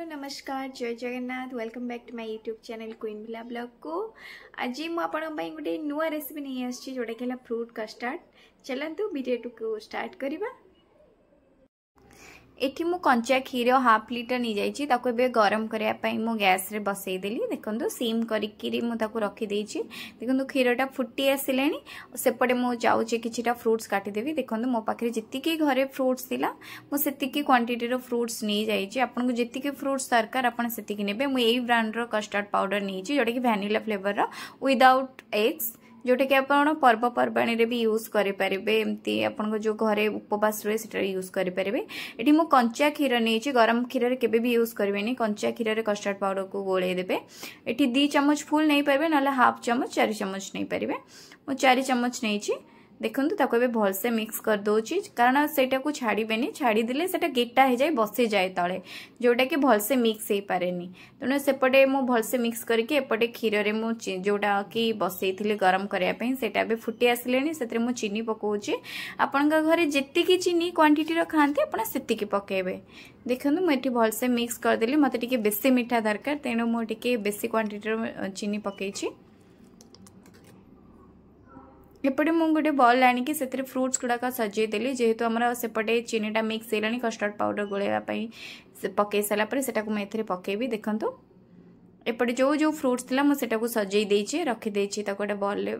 hello नमस्कार जय Jagannath welcome back तो to my YouTube channel queen भिला ब्लग को आज मुझे गोटे नुआ रेसीपी नहीं आसी फ्रूट कस्टार्ड चलतु भिडियो को स्टार्ट करवा ଏଠି ମୁଁ କଞ୍ଚା କ୍ଷୀର ହାଫ୍ ଲିଟର ନେଇଯାଇଛି ତାକୁ ଏବେ ଗରମ କରିବା ପାଇଁ ମୁଁ ଗ୍ୟାସ୍ରେ ବସାଇଦେଲି ଦେଖନ୍ତୁ ସିମ୍ କରିକିରି ମୁଁ ତାକୁ ରଖିଦେଇଛି ଦେଖନ୍ତୁ କ୍ଷୀରଟା ଫୁଟି ଆସିଲାଣି ସେପଟେ ମୁଁ ଯାଉଛି କିଛିଟା ଫ୍ରୁଟ୍ସ କାଟିଦେବି ଦେଖନ୍ତୁ ମୋ ପାଖରେ ଯେତିକି ଘରେ ଫ୍ରୁଟ୍ସ ଥିଲା ମୁଁ ସେତିକି କ୍ୱାଣ୍ଟିଟିର ଫ୍ରୁଟ୍ସ ନେଇଯାଇଛି ଆପଣଙ୍କୁ ଯେତିକି ଫ୍ରୁଟ୍ସ ଦରକାର ଆପଣ ସେତିକି ନେବେ ମୁଁ ଏଇ ବ୍ରାଣ୍ଡର କଷ୍ଟାର୍ଡ଼ ପାଉଡ଼ର ନେଇଛି ଯେଉଁଟାକି ଭ୍ୟାନିଲା ଫ୍ଲେଭରର ୱିଦାଉଟ୍ ଏଗ୍ସ ଯେଉଁଟାକି ଆପଣ ପର୍ବପର୍ବାଣିରେ ବି ୟୁଜ୍ କରିପାରିବେ ଏମିତି ଆପଣଙ୍କ ଯେଉଁ ଘରେ ଉପବାସ ରୁହେ ସେଠାରେ ୟୁଜ୍ କରିପାରିବେ ଏଠି ମୁଁ କଞ୍ଚା କ୍ଷୀର ନେଇଛି ଗରମ କ୍ଷୀରରେ କେବେ ବି ୟୁଜ୍ କରିବେନି କଞ୍ଚା କ୍ଷୀରରେ କଷ୍ଟାର୍ଡ଼ ପାଉଡ଼ରକୁ ଗୋଳେଇ ଦେବେ ଏଠି ଦୁଇ ଚାମଚ ଫୁଲ୍ ନେଇପାରିବେ ନହେଲେ ହାଫ୍ ଚାମଚ ଚାରି ଚାମଚ ନେଇପାରିବେ ମୁଁ ଚାରି ଚାମଚ ନେଇଛି देखो देखते भलसे मिक्स कर दौर कारण से छाड़बे छाड़ीदे से गिटा हो जाए बसी जाए ते जोटा कि भलसे मिक्स हो पारे तेनालीपटे मुझे भलसे मिक्स करके एपटे क्षीर में मुझे जोटा कि बसई गरम करने फुटे आसे मुझे चीनी पकाच आपण घर जी चीनी क्वांटीटर खाते आपत पकेबे देखते मुझे भलसे मिक्स करदे मत बेसी मीठा दरकार तेणु मुझे बेसी क्वांटीटर चीनी पकईची ଏପଟେ ମୁଁ ଗୋଟେ ବଲ୍ ଆଣିକି ସେଥିରେ ଫ୍ରୁଟ୍ସ ଗୁଡ଼ାକ ସଜେଇ ଦେଲି ଯେହେତୁ ଆମର ସେପଟେ ଚିନିଟା ମିକ୍ସ ହେଇଲାଣି କଷ୍ଟାର୍ଡ଼ ପାଉଡ଼ର ଗୋଳେଇବା ପାଇଁ ପକେଇ ସାରିଲା ପରେ ସେଟାକୁ ମୁଁ ଏଥିରେ ପକେଇବି ଦେଖନ୍ତୁ एपटे जो जो फ्रूट्स थी मुझे सजे रखीदे गोटे बल्ले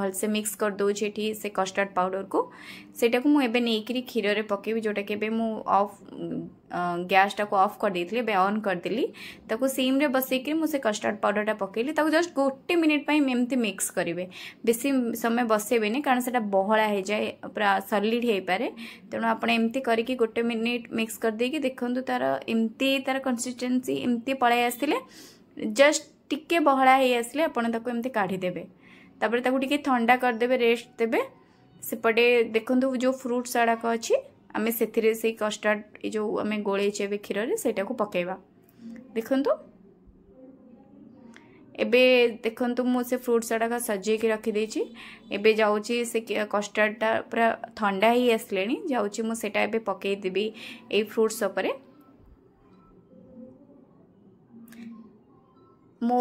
भलसे मिक्स करदे से कस्टर्ड पाउडर को सेटा को मुझे नहीं क्षीर में पकेबी जोटा कि अफ गैसटा को अफ करदे अन् करदेली सीम्रे बस मुझे कस्टर्ड पाउडर टाइम पकेली जस्ट गोटे मिनिटाई एमती मिक्स करेंगे बेस समय बसईबे कारण से बहला हो जाए पूरा सलीड हो पाए तेणु आप गोटे मिनिट मिक्स करदे देखूँ तार एमती तार कनसीस्टेन्सी एमती पलैसले ଜଷ୍ଟ ଟିକେ ବହଳା ହେଇ ଆସିଲେ ଆପଣ ତାକୁ ଏମିତି କାଢ଼ିଦେବେ ତାପରେ ତାକୁ ଟିକେ ଥଣ୍ଡା କରିଦେବେ ରେଷ୍ଟ ଦେବେ ସେପଟେ ଦେଖନ୍ତୁ ଯେଉଁ ଫ୍ରୁଟ୍ ସାଡ଼ାକ ଅଛି ଆମେ ସେଥିରେ ସେଇ କଷ୍ଟାର୍ଡ଼ ଏ ଯେଉଁ ଆମେ ଗୋଳେଇଛେ ଏବେ କ୍ଷୀରରେ ସେଇଟାକୁ ପକାଇବା ଦେଖନ୍ତୁ ଏବେ ଦେଖନ୍ତୁ ମୁଁ ସେ ଫ୍ରୁଟ୍ ସାଡ଼ାକ ସଜେଇକି ରଖିଦେଇଛି ଏବେ ଯାଉଛି ସେ କଷ୍ଟାର୍ଡ଼ଟା ପୁରା ଥଣ୍ଡା ହେଇ ଆସିଲେଣି ଯାଉଛି ମୁଁ ସେଇଟା ଏବେ ପକାଇଦେବି ଏଇ ଫ୍ରୁଟ୍ସ ଉପରେ ମୋ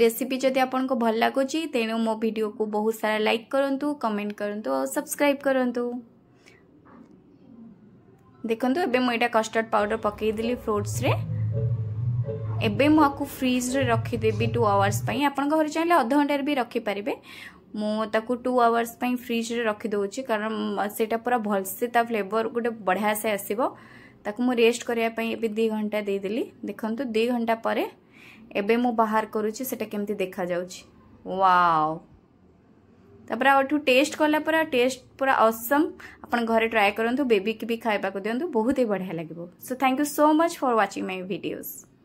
ରେସିପି ଯଦି ଆପଣଙ୍କୁ ଭଲ ଲାଗୁଛି ତେଣୁ ମୋ ଭିଡ଼ିଓକୁ ବହୁତ ସାରା ଲାଇକ୍ କରନ୍ତୁ କମେଣ୍ଟ କରନ୍ତୁ ଆଉ ସବସ୍କ୍ରାଇବ୍ କରନ୍ତୁ ଦେଖନ୍ତୁ ଏବେ ମୁଁ ଏଇଟା କଷ୍ଟର୍ଡ଼ ପାଉଡ଼ର ପକାଇଦେଲି ଫ୍ରୁଟ୍ସରେ ଏବେ ମୁଁ ଆକୁ ଫ୍ରିଜ୍ରେ ରଖିଦେବି ଟୁ ଆୱାର୍ସ ପାଇଁ ଆପଣଙ୍କ ଘରେ ଚାହିଁଲେ ଅଧଘଣ୍ଟାରେ ବି ରଖିପାରିବେ ମୁଁ ତାକୁ ଟୁ ଆୱାର୍ସ ପାଇଁ ଫ୍ରିଜ୍ରେ ରଖିଦେଉଛି କାରଣ ସେଇଟା ପୁରା ଭଲସେ ତା ଫ୍ଲେଭର୍ ଗୋଟେ ବଢ଼ିଆ ସେ ଆସିବ ତାକୁ ମୁଁ ରେଷ୍ଟ କରିବା ପାଇଁ ଏବେ ଦୁଇ ଘଣ୍ଟା ଦେଇଦେଲି ଦେଖନ୍ତୁ ଦୁଇ ଘଣ୍ଟା ପରେ ଏବେ ମୁଁ ବାହାର କରୁଛି ସେଟା କେମିତି ଦେଖାଯାଉଛି ୱାଓ ତାପରେ ଏଠୁ ଟେଷ୍ଟ କଲା ପରେ ଟେଷ୍ଟ ପୁରା ଅସମ୍ ଆପଣ ଘରେ ଟ୍ରାଏ କରନ୍ତୁ ବେବିକି ବି ଖାଇବାକୁ ଦିଅନ୍ତୁ ବହୁତ ହି ବଢ଼ିଆ ଲାଗିବ so thank you so much for watching my videos